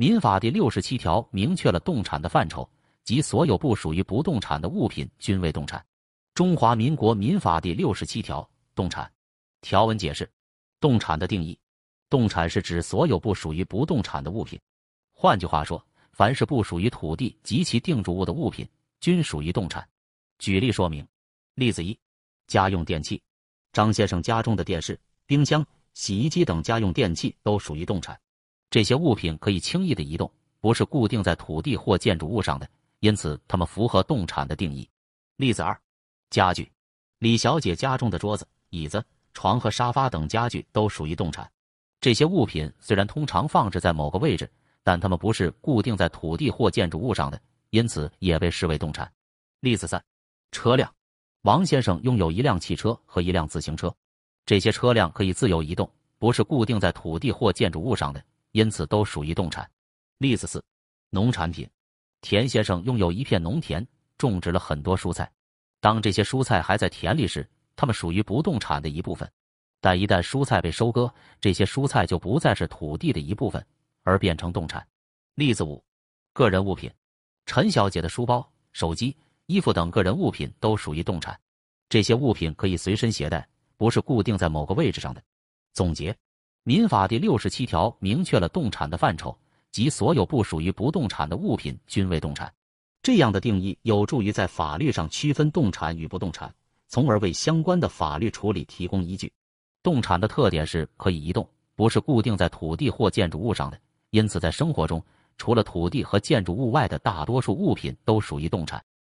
民法第六十七条明确了动产的范畴，即所有不属于不动产的物品均为动产。中华民国民法第六十七条动产条文解释：动产的定义，动产是指所有不属于不动产的物品。换句话说，凡是不属于土地及其定住物的物品，均属于动产。举例说明：例子一，家用电器。张先生家中的电视、冰箱、洗衣机等家用电器都属于动产。这些物品可以轻易的移动，不是固定在土地或建筑物上的，因此它们符合动产的定义。例子二：家具。李小姐家中的桌子、椅子、床和沙发等家具都属于动产。这些物品虽然通常放置在某个位置，但它们不是固定在土地或建筑物上的，因此也被视为动产。例子三：车辆。王先生拥有一辆汽车和一辆自行车，这些车辆可以自由移动，不是固定在土地或建筑物上的。因此，都属于动产。例子四：农产品。田先生拥有一片农田，种植了很多蔬菜。当这些蔬菜还在田里时，它们属于不动产的一部分；但一旦蔬菜被收割，这些蔬菜就不再是土地的一部分，而变成动产。例子五：个人物品。陈小姐的书包、手机、衣服等个人物品都属于动产。这些物品可以随身携带，不是固定在某个位置上的。总结。民法第六十七条明确了动产的范畴，即所有不属于不动产的物品均为动产。这样的定义有助于在法律上区分动产与不动产，从而为相关的法律处理提供依据。动产的特点是可以移动，不是固定在土地或建筑物上的。因此，在生活中，除了土地和建筑物外的大多数物品都属于动产。